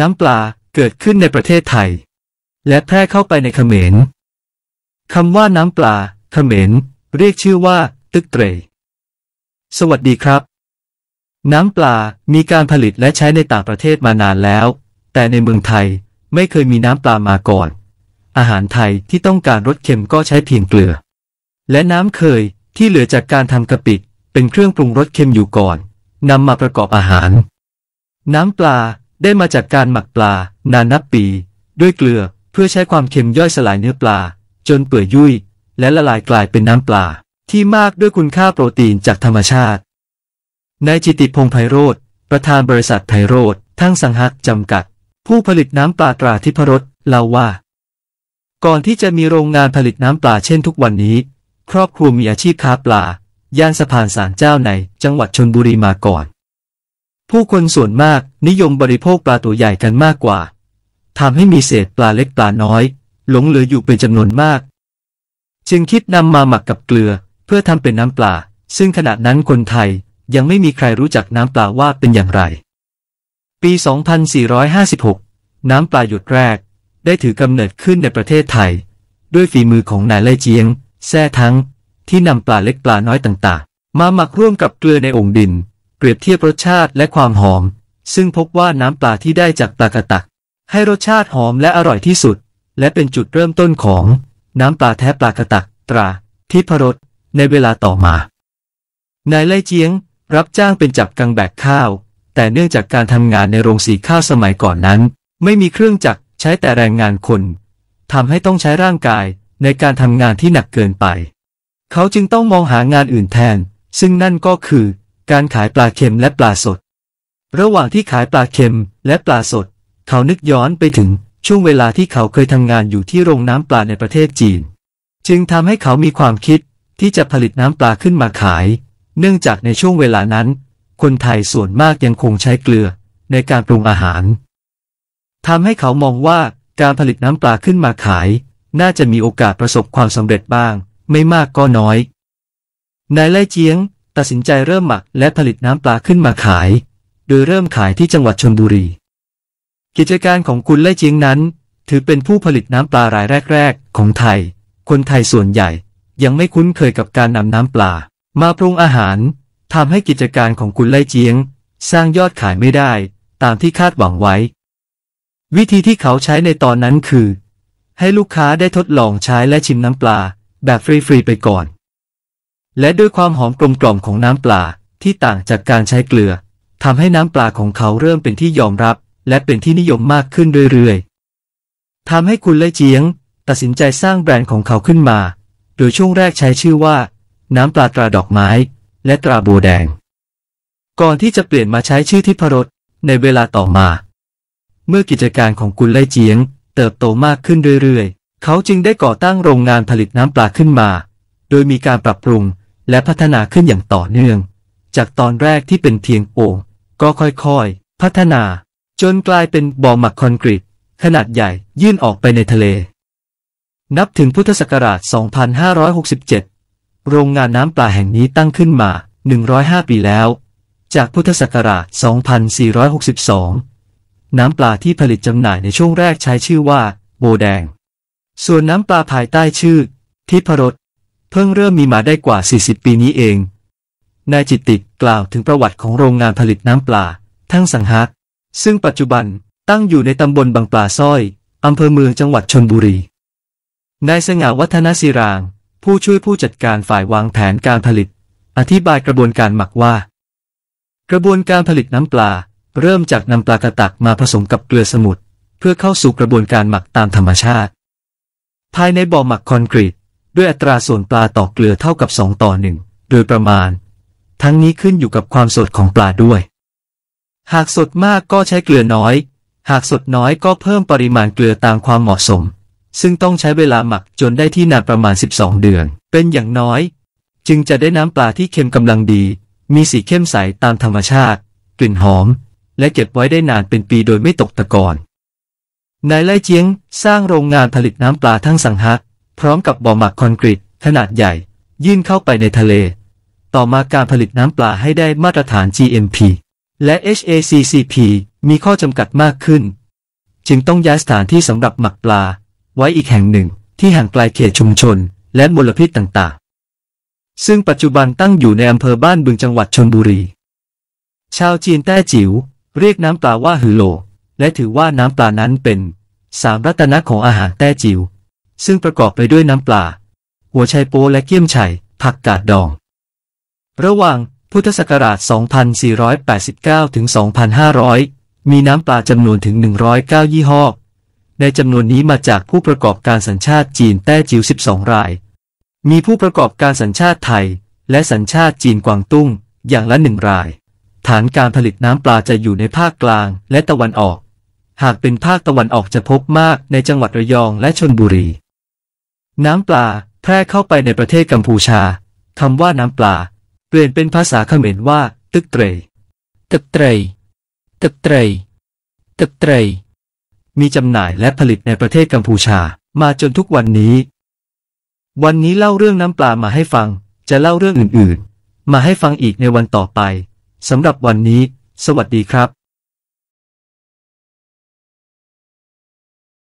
น้ำปลาเกิดขึ้นในประเทศไทย และแพร่เข้าไปในเขมร คำว่าน้ำปลาเขมรเรียกชื่อว่า ตึกเตรสวัสดีครับ น้ำปลามีการผลิตและใช้ในต่างประเทศมานานแล้ว แต่ในเมืองไทยไม่เคยมีน้ำปลามาก่อน อาหารไทยที่ต้องการรสเค็มก็ใช้เพียงเกลือ และน้ำเคยที่เหลือจากการทำกะปิเป็นเครื่องปรุงรสเค็มอยู่ก่อนนำมาประกอบอาหาร น้ำปลาได้มาจากการหมักปลา นานนับปี ด้วยเกลือ เพื่อใช้ความเค็มย่อยสลายเนื้อปลา จนเปื่อยยุ่ย และละลายกลายเป็นน้ำปลา ที่มากด้วยคุณค่าโปรตีนจากธรรมชาตินายจิติพงไพโรธประธานบริษัทไพโรธทั้งสังหักจำกัด ผู้ผลิตน้ำปลาตราทิพรสเล่าว่า ก่อนที่จะมีโรงงานผลิตน้ำปลาเช่นทุกวันนี้ ครอบครัวมีอาชีพค้าปลาย่านสะพานสารเจ้าใน จังหวัดชนบุรีมาก่อนผู้คนส่วนมากนิยมบริโภคปลาตัวใหญ่กันมากกว่าทำให้มีเศษปลาเล็กปลาน้อย หลงเหลืออยู่เป็นจำนวนมาก จึงคิดนำมาหมักกับเกลือ เพื่อทำเป็นน้ำปลา ซึ่งขณะนั้นคนไทยยังไม่มีใครรู้จักน้ำปลาว่าเป็นอย่างไร ปี 2456 น้ำปลาหยดแรก ได้ถือกำเนิดขึ้นในประเทศไทย ด้วยฝีมือของนายไล่เจียงแซ่ทั้งที่นำปลาเล็กปลาน้อยต่างๆ มาหมักร่วมกับเกลือในองค์ดินเปรียบเทียบรสชาติและความหอม ซึ่งพบว่าน้ำปลาที่ได้จากปลากระตัก ให้รสชาติหอมและอร่อยที่สุด และเป็นจุดเริ่มต้นของ น้ำปลาแท้ปลากระตักตราทิพรสในเวลาต่อมานายไล่เจียง รับจ้างเป็นจับกังแบกข้าว แต่เนื่องจากการทำงานในโรงสีข้าวสมัยก่อนนั้น ไม่มีเครื่องจักรใช้แต่แรงงานคนทำให้ต้องใช้ร่างกายในการทำงานที่หนักเกินไป เขาจึงต้องมองหางานอื่นแทน ซึ่งนั่นก็คือการขายปลาเค็มและปลาสด ระหว่างที่ขายปลาเค็มและปลาสด เขานึกย้อนไปถึงช่วงเวลาที่เขาเคยทำงานอยู่ที่โรงน้ำปลาในประเทศจีน จึงทำให้เขามีความคิดที่จะผลิตน้ำปลาขึ้นมาขาย เนื่องจากในช่วงเวลานั้น คนไทยส่วนมากยังคงใช้เกลือในการปรุงอาหารทำให้เขามองว่าการผลิตน้ำปลาขึ้นมาขาย น่าจะมีโอกาสประสบความสำเร็จบ้าง ไม่มากก็น้อยนายไล่เจียงตัดสินใจเริ่มหมักและผลิตน้ำปลาขึ้นมาขาย โดยเริ่มขายที่จังหวัดชนบุรี กิจการของคุณไล่เจียงนั้น ถือเป็นผู้ผลิตน้ำปลารายแรกๆ ของไทย คนไทยส่วนใหญ่ ยังไม่คุ้นเคยกับการนำน้ำปลามาปรุงอาหาร ทำให้กิจการของคุณไล่เจียง สร้างยอดขายไม่ได้ตามที่คาดหวังไว้ วิธีที่เขาใช้ในตอนนั้นคือ ให้ลูกค้าได้ทดลองใช้และชิมน้ำปลาแบบฟรีๆไปก่อนและด้วยความหอมกลมกล่อมของน้ำปลา ที่ต่างจากการใช้เกลือทำให้น้ำปลาของเขาเริ่มเป็นที่ยอมรับ และเป็นที่นิยมมากขึ้นเรื่อยๆทำให้คุณเล่เจียงตัดสินใจสร้างแบรนด์ของเขาขึ้นมา โดยช่วงแรกใช้ชื่อว่า น้ำปลาตราดอกไม้ และตราบัวแดง ก่อนที่จะเปลี่ยนมาใช้ชื่อทิพรสในเวลาต่อมา เมื่อกิจการของคุณไล่เจียง เติบโตมากขึ้นเรื่อยๆ เขาจึงได้ก่อตั้งโรงงานผลิตน้ำปลาขึ้นมา โดยมีการปรับปรุงและพัฒนาขึ้นอย่างต่อเนื่อง จากตอนแรกที่เป็นเทียงโอ่งก็ค่อยๆ พัฒนา จนกลายเป็นบ่อหมักคอนกรีตขนาดใหญ่ยื่นออกไปในทะเล นับถึงพุทธศักราช 2567 โรงงานน้ำปลาแห่งนี้ตั้งขึ้นมา 105 ปีแล้ว จากพุทธศักราช 2462 น้ำปลาที่ผลิตจำหน่ายในช่วงแรกใช้ชื่อว่า โบแดง ส่วนน้ำปลาภายใต้ชื่อทิพรสเพิ่งเริ่มมีมาได้กว่า 40 ปีนี้เอง นายจิตติกล่าวถึงประวัติของโรงงานผลิตน้ำปลา ทั้งสังฮักซึ่งปัจจุบันตั้งอยู่ในตำบลบางปลาส้อย อำเภอเมืองจังหวัดชนบุรี นายสง่าวัฒนศิรางผู้ช่วยผู้จัดการฝ่ายวางแผนการผลิต อธิบายกระบวนการหมักว่า กระบวนการผลิตน้ำปลาเริ่มจากนำปลากระตักมาผสมกับเกลือสมุทรเพื่อเข้าสู่กระบวนการหมักตามธรรมชาติ ภายในบ่อหมักคอนกรีตด้วยอัตราส่วนปลาต่อเกลือเท่ากับ2ต่อ1โดยประมาณ ทั้งนี้ขึ้นอยู่กับความสดของปลาด้วย หากสดมากก็ใช้เกลือน้อย หากสดน้อยก็เพิ่มปริมาณเกลือตามความเหมาะสม ซึ่งต้องใช้เวลาหมักจนได้ที่นานประมาณ 12 เดือน เป็นอย่างน้อย จึงจะได้น้ำปลาที่เค็มกำลังดี มีสีเข้มใสตามธรรมชาติกลิ่นหอม และเก็บไว้ได้นานเป็นปีโดยไม่ตกตะกอนนายไล่เจียง สร้างโรงงานผลิตน้ำปลาทั้งสังหักพร้อมกับบ่อหมักคอนกรีตขนาดใหญ่ ยื่นเข้าไปในทะเล ต่อมาการผลิตน้ำปลาให้ได้มาตรฐาน GMP และ HACCP มีข้อจำกัดมากขึ้น จึงต้องย้ายสถานที่สำหรับหมักปลา ไว้อีกแห่งหนึ่งที่ห่างไกลเขตชุมชน และมลพิษต่างๆ ซึ่งปัจจุบันตั้งอยู่ในอำเภอบ้านบึงจังหวัดชนบุรี ชาวจีนแต้จิว๋วเรียกน้ำปลาว่าหือโลและถือว่าน้ำปลานั้นเป็นสามรัตนะของอาหารแต้จิว๋วซึ่งประกอบไปด้วยน้ำปลา หัวไชโป๊และเกี้ยมไ่ผักกาดดอง ระหว่างพุทธศักราช 2489ถึง2500 มีน้ำปลาจำนวนถึง109ยี่ห้อ ในจำนวนนี้มาจากผู้ประกอบการสัญชาติจีนแต้จิ๋ว12 ราย มีผู้ประกอบการสัญชาติไทย และสัญชาติจีนกวางตุ้ง อย่างละหนึ่งราย ฐานการผลิตน้ำปลาจะอยู่ในภาคกลาง และตะวันออก หากเป็นภาคตะวันออกจะพบมากในจังหวัดระยอง และชนบุรีน้ำปลาแพร่เข้าไปในประเทศกัมพูชา คำว่าน้ำปลา เปลี่ยนเป็นภาษาเขมรว่าตึกเตยตึกเตยตึกเตยตึกเตยมีจำหน่ายและผลิตในประเทศกัมพูชา มาจนทุกวันนี้ วันนี้เล่าเรื่องน้ำปลามาให้ฟัง จะเล่าเรื่องอื่นๆ มาให้ฟังอีกในวันต่อไป สำหรับวันนี้ สวัสดีครับ